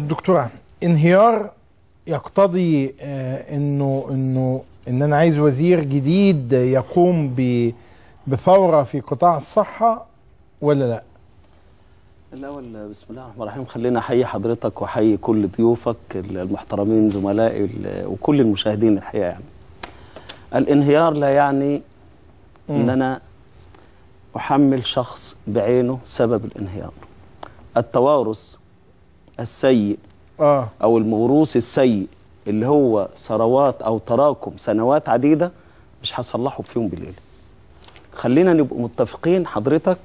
دكتورة انهيار يقتضي آه، انه انه ان انا عايز وزير جديد يقوم بثوره في قطاع الصحه ولا لا؟ الاول بسم الله الرحمن الرحيم خلينا احيي حضرتك واحيي كل ضيوفك المحترمين زملائي وكل المشاهدين الحقيقه يعني. الانهيار لا يعني ان انا احمل شخص بعينه سبب الانهيار. التوارث السيء آه. او الموروث السيء اللي هو ثروات او تراكم سنوات عديده مش هصلحه في يوم بليله خلينا نبقى متفقين حضرتك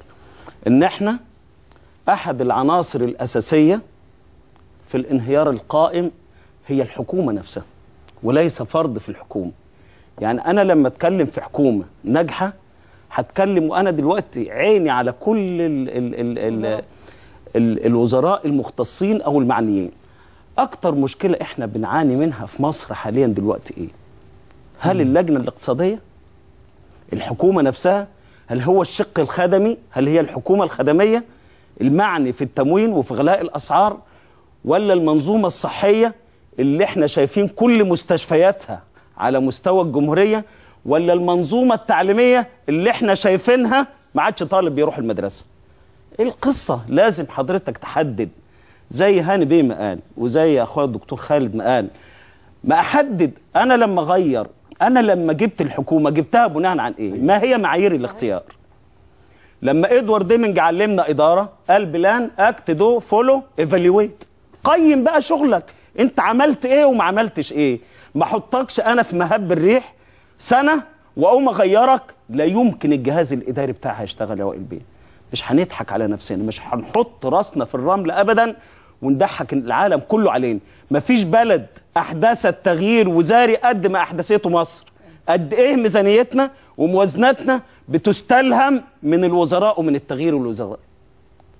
ان احنا احد العناصر الاساسيه في الانهيار القائم هي الحكومه نفسها وليس فرد في الحكومه يعني انا لما اتكلم في حكومه ناجحه هتكلم وانا دلوقتي عيني على كل ال ال ال ال الوزراء المختصين او المعنيين اكتر مشكله احنا بنعاني منها في مصر حاليا دلوقتي ايه هل اللجنه الاقتصاديه الحكومه نفسها هل هو الشق الخدمي هل هي الحكومه الخدميه المعني في التموين وفي غلاء الاسعار ولا المنظومه الصحيه اللي احنا شايفين كل مستشفياتها على مستوى الجمهوريه ولا المنظومه التعليميه اللي احنا شايفينها ما عادش طالب بيروح المدرسه ايه القصه لازم حضرتك تحدد زي هاني بيه ما قال وزي اخويا الدكتور خالد ما قال ما احدد انا لما اغير انا لما جبت الحكومه جبتها بناء عن ايه ما هي معايير الاختيار لما ادوارد ديمنج علمنا اداره قال بلان اكت دو فولو ايفالويت قيم بقى شغلك انت عملت ايه وما عملتش ايه ما حطكش انا في مهب الريح سنه واقوم اغيرك لا يمكن الجهاز الاداري بتاعها يشتغل يا وائل بيه مش هنضحك على نفسنا مش هنحط راسنا في الرمل ابدا ونضحك العالم كله علينا مفيش بلد احدثت تغيير وزاري قد ما احدثته مصر قد ايه ميزانيتنا وموازناتنا بتستلهم من الوزراء ومن التغيير الوزراء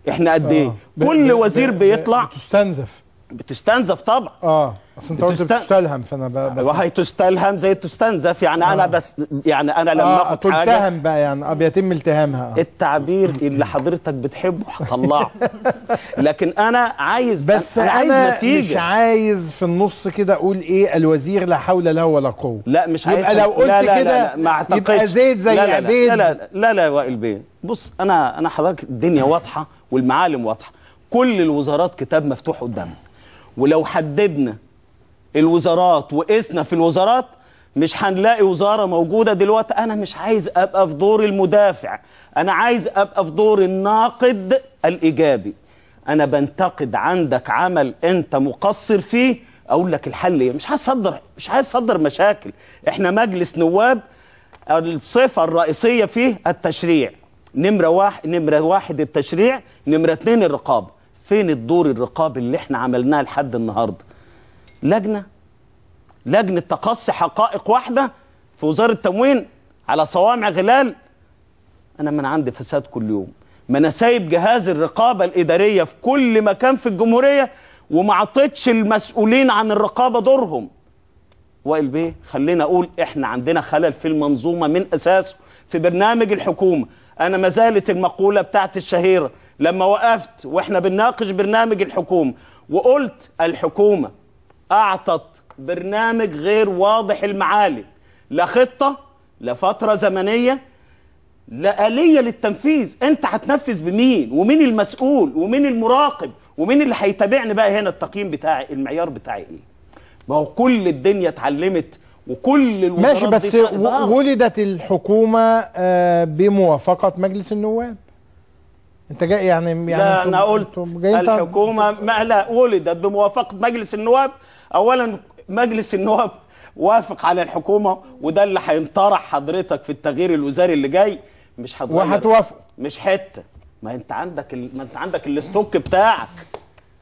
احنا قد ايه آه. كل وزير بيطلع بتستنزف بتستنزف طبعا اه اصل انت قلت بتست... بتستلهم فانا بس وهي تستلهم زي تستنزف يعني آه. انا بس يعني انا لما آه اخد حاجه بقى يعني اه بيتم التهامها آه. التعبير اللي حضرتك بتحبه هطلعه لكن انا عايز بس انا, عايز نتيجه مش عايز في النص كده اقول ايه الوزير لا حول له ولا قوه لا مش عايز يبقى لو قلت كده يبقى زيت زي لا لا عبيد لا لا لا لا وائل بيه بص انا انا حضرتك الدنيا واضحه والمعالم واضحه كل الوزارات كتاب مفتوح قدامك ولو حددنا الوزارات وقسنا في الوزارات مش هنلاقي وزارة موجودة دلوقتي أنا مش عايز أبقى في دور المدافع أنا عايز أبقى في دور الناقد الإيجابي أنا بنتقد عندك عمل أنت مقصر فيه أقول لك الحل إيه مش عايز أصدر مش عايز أصدر مشاكل إحنا مجلس نواب الصفة الرئيسية فيه التشريع نمرة واحد نمرة واحد التشريع نمرة اتنين الرقابة فين الدور الرقابي اللي احنا عملناه لحد النهارده لجنه لجنه تقصي حقائق واحده في وزاره التموين على صوامع غلال انا من عندي فساد كل يوم ما انا سايب جهاز الرقابه الاداريه في كل مكان في الجمهوريه وما عطيتش المسؤولين عن الرقابه دورهم وائل بيه خلينا اقول احنا عندنا خلل في المنظومه من اساسه في برنامج الحكومه انا ما زالت المقوله بتاعت الشهيره لما وقفت واحنا بنناقش برنامج الحكومة وقلت الحكومة أعطت برنامج غير واضح المعالي لا خطة لا فترة زمنية لا آلية للتنفيذ أنت هتنفذ بمين ومين المسؤول ومين المراقب ومين اللي هيتابعني بقى هنا التقييم بتاعي المعيار بتاعي إيه ما هو كل الدنيا اتعلمت وكل ماشي بس ولدت الحكومة آه، بموافقة مجلس النواب انت جاي يعني يعني لا انا قلت الحكومه ما لا ولدت بموافقه مجلس النواب اولا مجلس النواب وافق على الحكومه وده اللي هينطرح حضرتك في التغيير الوزاري اللي جاي مش هتغير وهتوافق مش حته ما انت عندك ال... ما انت عندك الاستوك بتاعك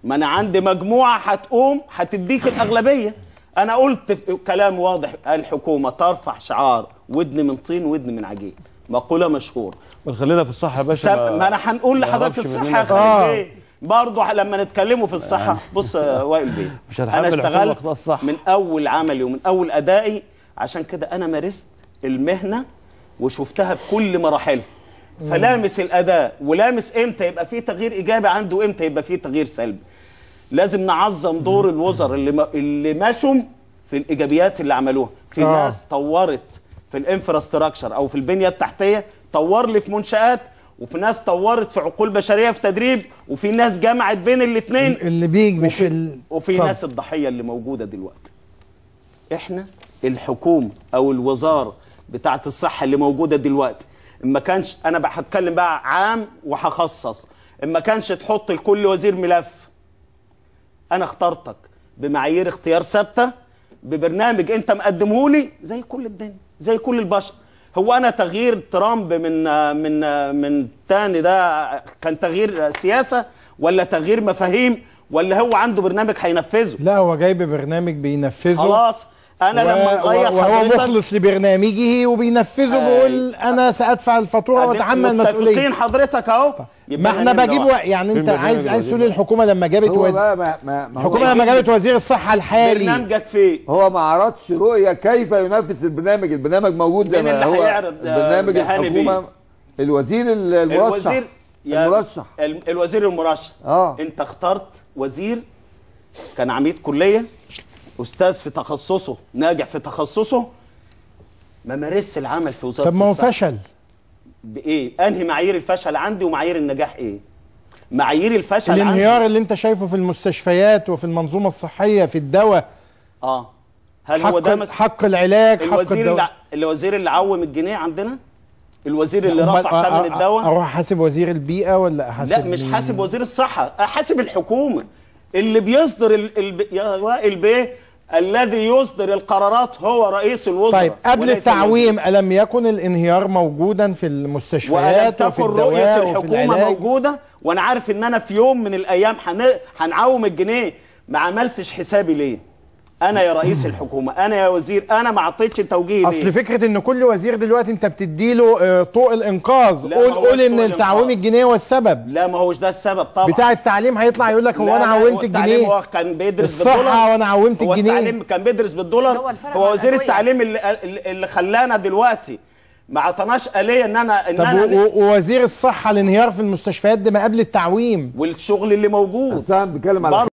ما انا عندي مجموعه هتقوم هتديك الاغلبيه انا قلت كلام واضح الحكومه ترفع شعار ودن من طين ودن من عجين مقوله مشهوره بل خلينا في الصحه يا باشا ما, ما انا هنقول لحضرتك الصحه آه. إيه؟ برضه لما نتكلموا في الصحه آه. بص يا وائل بيه مش انا اشتغلت من اول عملي ومن اول ادائي عشان كده انا مارست المهنه وشفتها بكل مراحلها فلامس الاداء ولامس امتى يبقى في تغيير ايجابي عنده وامتى يبقى في تغيير سلبي لازم نعظم دور الوزراء اللي ما اللي ماشوا في الايجابيات اللي عملوها في آه. ناس طورت في الانفراستراكشر او في البنيه التحتيه طور لي في منشات وفي ناس طورت في عقول بشريه في تدريب وفي ناس جمعت بين الاثنين اللي بيج مش ال... وفي ناس الضحيه اللي موجوده دلوقتي احنا الحكومه او الوزاره بتاعه الصحه اللي موجوده دلوقتي اما كانش انا هتكلم بقى عام وهخصص اما كانش تحط لكل وزير ملف انا اخترتك بمعايير اختيار ثابته ببرنامج انت مقدمه لي زي كل الدنيا زي كل البشر هو انا تغيير ترامب من من من تاني ده كان تغيير سياسه ولا تغيير مفاهيم ولا هو عنده برنامج هينفذه لا هو جايب برنامج بينفذه خلاص انا لما اغير وهو مخلص لبرنامجه وبينفذه آه بيقول انا سادفع الفاتوره واتحمل المسؤوليه متفقين حضرتك اهو ما احنا بجيب و... يعني انت عايز عايز تقول الحكومه لما جابت وزير الحكومه لما إيه؟ جابت وزير الصحه الحالي برنامجك فيه هو ما عرضش رؤيه كيف ينفذ البرنامج البرنامج موجود زي ما هو آه، برنامج الحكومه الوزير المرشح الوزير المرشح الوزير المرشح اه انت اخترت وزير كان عميد كليه استاذ في تخصصه ناجح في تخصصه ما مارسش العمل في وزاره طب ما هو فشل بايه انهي معايير الفشل عندي ومعايير النجاح ايه معايير الفشل الانهيار عندي. اللي انت شايفه في المستشفيات وفي المنظومه الصحيه في الدواء اه هل حق هو ده مس... حق العلاج الوزير حق الدواء اللي... الوزير اللي عوم الجنيه عندنا الوزير اللي رفع ثمن الدواء اروح حاسب وزير البيئه ولا حاسب لا مش حاسب وزير الصحه حاسب الحكومه اللي بيصدر ال... ال... يا وائل بيه الذي يصدر القرارات هو رئيس الوزراء طيب قبل التعويم ألم يكن الانهيار موجودا في المستشفيات وفي الدوائر رؤية الحكومة وفي موجودة وأنا عارف إن أنا في يوم من الأيام هنعوم الجنيه ما عملتش حسابي ليه انا يا رئيس الحكومه انا يا وزير انا ما اعطيتش التوجيه اصل ليه؟ فكره ان كل وزير دلوقتي انت بتديله آه، طوق الانقاذ قول قول ان التعويم الجنيه هو السبب لا ما هوش ده السبب طبعا بتاع التعليم هيطلع يقول لك هو انا عومت الجنيه هو كان بيدرس الصحة بالدولار الصحه وانا عومت الجنيه هو التعليم كان بيدرس بالدولار هو, وزير التعليم اللي, اللي خلانا دلوقتي ما عطناش آلية ان انا ان طب أنا ووزير الصحه الانهيار في المستشفيات ده ما قبل التعويم والشغل اللي موجود انا بتكلم على